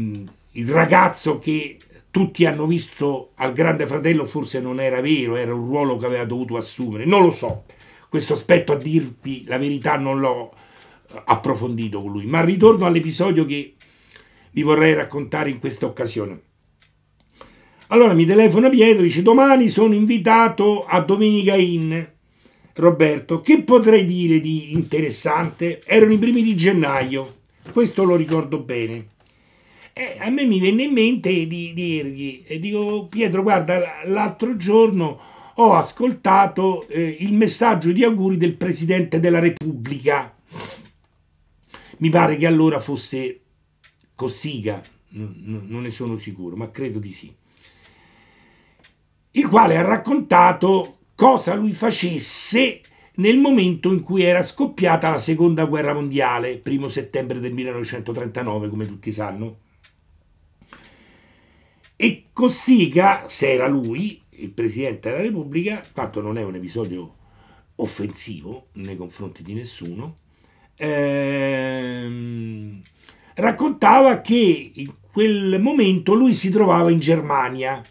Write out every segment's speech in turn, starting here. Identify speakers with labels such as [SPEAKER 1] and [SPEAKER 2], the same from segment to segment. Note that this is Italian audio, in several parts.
[SPEAKER 1] mh, mm, il ragazzo che tutti hanno visto al Grande Fratello forse non era vero, era un ruolo che aveva dovuto assumere, non lo so. Questo aspetto a dirvi la verità non l'ho eh, approfondito con lui, ma ritorno all'episodio che vi vorrei raccontare in questa occasione. Allora mi telefona Pietro, dice domani sono invitato a Domenica In, Roberto, che potrei dire di interessante? Erano i primi di gennaio, questo lo ricordo bene. E a me mi venne in mente di dirgli, e dico Pietro, guarda, l'altro giorno ho ascoltato eh, il messaggio di auguri del Presidente della Repubblica. Mi pare che allora fosse Cossiga, non ne sono sicuro, ma credo di sì. Il quale ha raccontato cosa lui facesse nel momento in cui era scoppiata la seconda guerra mondiale, primo settembre del 1939, come tutti sanno. E Cossiga, se era lui, il Presidente della Repubblica, tanto non è un episodio offensivo nei confronti di nessuno, ehm, raccontava che in quel momento lui si trovava in Germania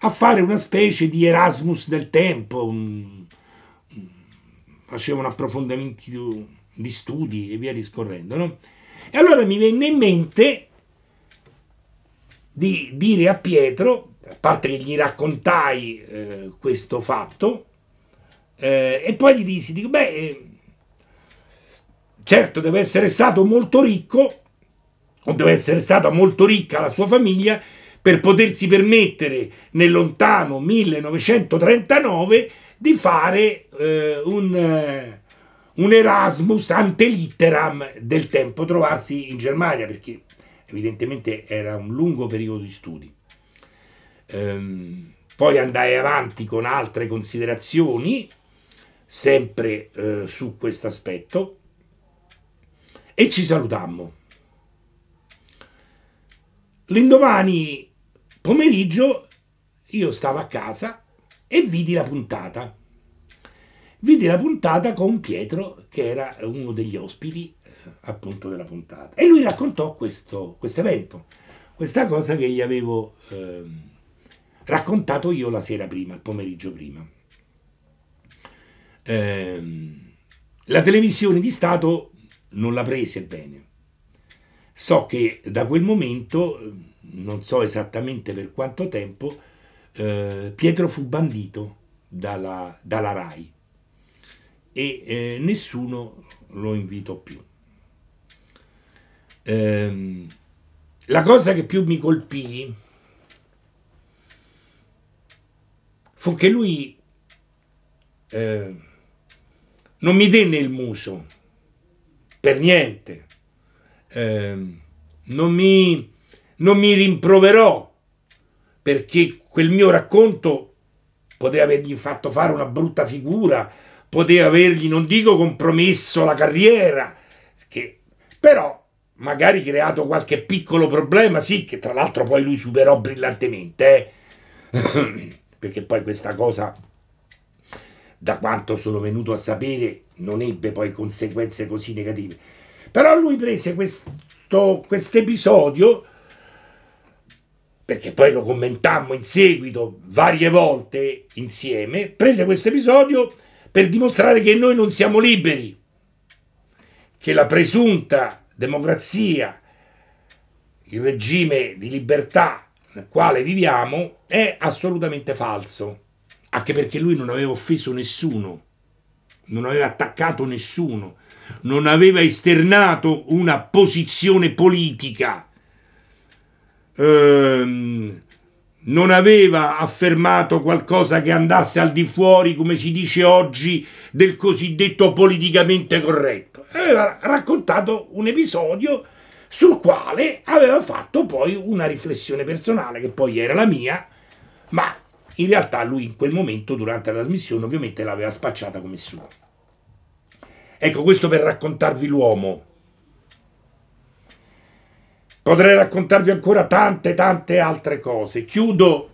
[SPEAKER 1] a fare una specie di Erasmus del tempo, un, faceva un approfondimento di studi e via discorrendo. No? E allora mi venne in mente di dire a Pietro, a parte che gli raccontai eh, questo fatto, eh, e poi gli dissi, dico, beh, eh, certo deve essere stato molto ricco, o deve essere stata molto ricca la sua famiglia, per potersi permettere nel lontano 1939 di fare eh, un eh, un Erasmus ante litteram del tempo trovarsi in Germania perché evidentemente era un lungo periodo di studi. Ehm, poi andai avanti con altre considerazioni, sempre eh, su questo aspetto, e ci salutammo. L'indomani pomeriggio io stavo a casa e vidi la puntata. Vidi la puntata con Pietro, che era uno degli ospiti appunto della puntata. E lui raccontò questo evento, questa cosa che gli avevo eh, raccontato io la sera prima, il pomeriggio prima. Eh, la televisione di Stato non la prese bene. So che da quel momento, non so esattamente per quanto tempo, eh, Pietro fu bandito dalla, dalla RAI e eh, nessuno lo invitò più ehm, la cosa che più mi colpì fu che lui eh, non mi tenne il muso per niente, eh, non, mi, non mi rimproverò perché quel mio racconto poteva avergli fatto fare una brutta figura, poteva avergli, non dico compromesso la carriera, perché, però magari creato qualche piccolo problema, sì, che tra l'altro poi lui superò brillantemente, eh? perché poi questa cosa, da quanto sono venuto a sapere, non ebbe poi conseguenze così negative. Però lui prese questo episodio, perché poi lo commentammo in seguito varie volte insieme, prese questo episodio per dimostrare che noi non siamo liberi, che la presunta democrazia, il regime di libertà nel quale viviamo è assolutamente falso, anche perché lui non aveva offeso nessuno, non aveva attaccato nessuno, non aveva esternato una posizione politica, ehm, non aveva affermato qualcosa che andasse al di fuori, come si dice oggi, del cosiddetto politicamente corretto aveva raccontato un episodio sul quale aveva fatto poi una riflessione personale, che poi era la mia, ma in realtà lui in quel momento, durante la trasmissione, ovviamente l'aveva spacciata come sua. Ecco, questo per raccontarvi l'uomo. Potrei raccontarvi ancora tante, tante altre cose. Chiudo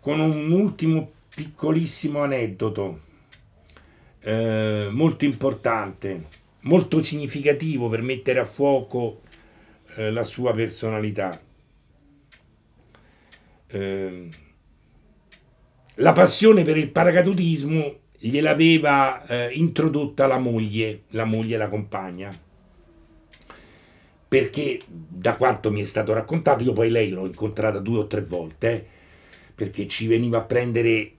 [SPEAKER 1] con un ultimo piccolissimo aneddoto eh, molto importante, molto significativo per mettere a fuoco eh, la sua personalità. Eh, la passione per il paracadutismo gliel'aveva eh, introdotta la moglie, la moglie e la compagna. Perché da quanto mi è stato raccontato, io poi lei l'ho incontrata due o tre volte, eh, perché ci veniva a prendere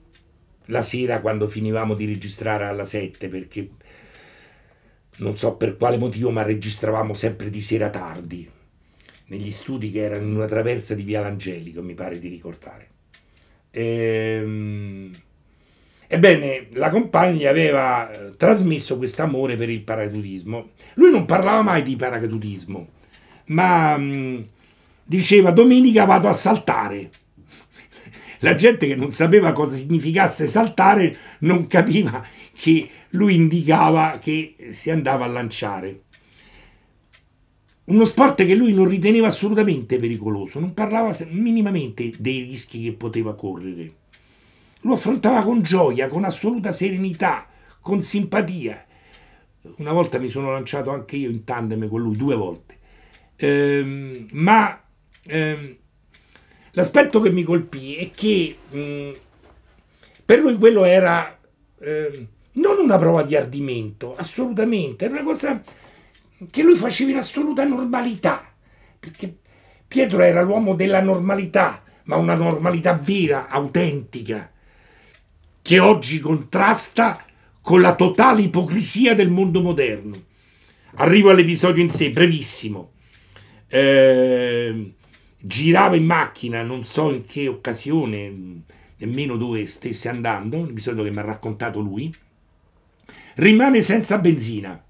[SPEAKER 1] la sera quando finivamo di registrare alla 7 perché non so per quale motivo ma registravamo sempre di sera tardi negli studi che erano in una traversa di Via L'Angelico mi pare di ricordare ehm, ebbene la compagna aveva eh, trasmesso questo amore per il paracadutismo lui non parlava mai di paracadutismo ma mh, mm, diceva domenica vado a saltare la gente che non sapeva cosa significasse saltare non capiva che lui indicava che si andava a lanciare. Uno sport che lui non riteneva assolutamente pericoloso, non parlava minimamente dei rischi che poteva correre. Lo affrontava con gioia, con assoluta serenità, con simpatia. Una volta mi sono lanciato anche io in tandem con lui, due volte. Ehm, ma ehm, L'aspetto che mi colpì è che mh, mm, per lui quello era eh, non una prova di ardimento, assolutamente, era una cosa che lui faceva in assoluta normalità, perché Pietro era l'uomo della normalità, ma una normalità vera, autentica, che oggi contrasta con la totale ipocrisia del mondo moderno. Arrivo all'episodio in sé, brevissimo. Eh, girava in macchina, non so in che occasione, nemmeno dove stesse andando, un episodio che mi ha raccontato lui, rimane senza benzina.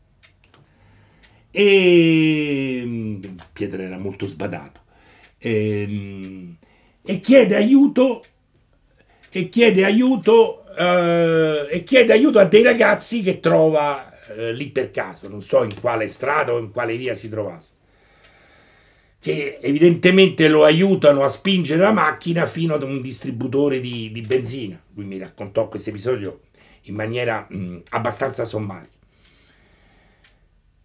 [SPEAKER 1] E mm, Pietro era molto sbadato. E, mm, e chiede aiuto e chiede aiuto eh, e chiede aiuto a dei ragazzi che trova eh, lì per caso, non so in quale strada o in quale via si trovasse che evidentemente lo aiutano a spingere la macchina fino ad un distributore di, di benzina. Lui mi raccontò questo episodio in maniera mh, abbastanza sommaria.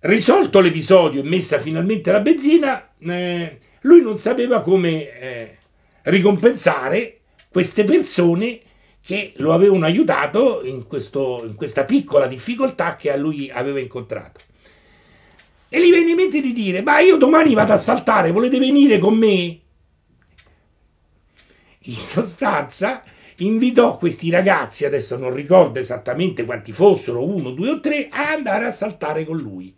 [SPEAKER 1] Risolto l'episodio e messa finalmente la benzina, eh, lui non sapeva come eh, ricompensare queste persone che lo avevano aiutato in, questo, in questa piccola difficoltà che a lui aveva incontrato. E gli viene in mente di dire, ma io domani vado a saltare, volete venire con me? In sostanza invitò questi ragazzi, adesso non ricordo esattamente quanti fossero, uno, due o tre, a andare a saltare con lui.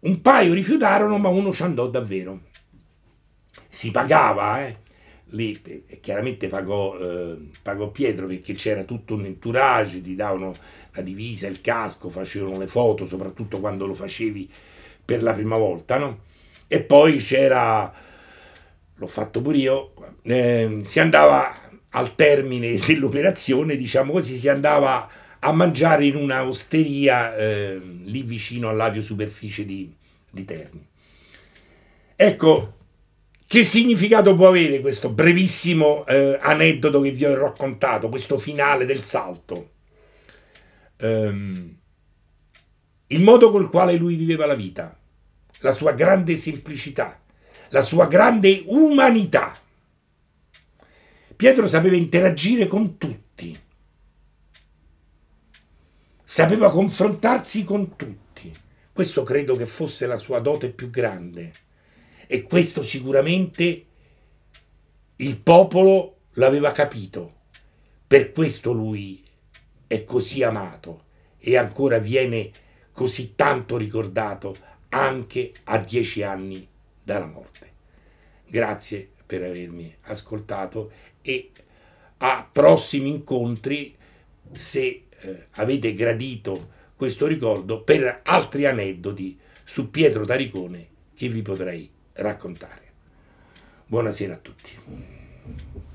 [SPEAKER 1] Un paio rifiutarono, ma uno ci andò davvero. Si pagava, eh? Lì, eh, chiaramente pagò, eh, pagò, Pietro perché c'era tutto un entourage, ti davano la divisa, il casco, facevano le foto, soprattutto quando lo facevi per la prima volta, no? E poi c'era, l'ho fatto pure io, eh, si andava al termine dell'operazione, diciamo così, si andava a mangiare in una osteria eh, lì vicino all'avio superficie di, di Terni. Ecco, che significato può avere questo brevissimo eh, aneddoto che vi ho raccontato, questo finale del salto? Um, il modo col quale lui viveva la vita, la sua grande semplicità, la sua grande umanità. Pietro sapeva interagire con tutti, sapeva confrontarsi con tutti. Questo credo che fosse la sua dote più grande e questo sicuramente il popolo l'aveva capito. Per questo lui è così amato e ancora viene così tanto ricordato anche a dieci anni dalla morte. Grazie per avermi ascoltato e a prossimi incontri se eh, avete gradito questo ricordo per altri aneddoti su Pietro Taricone che vi potrei raccontare. Buonasera a tutti.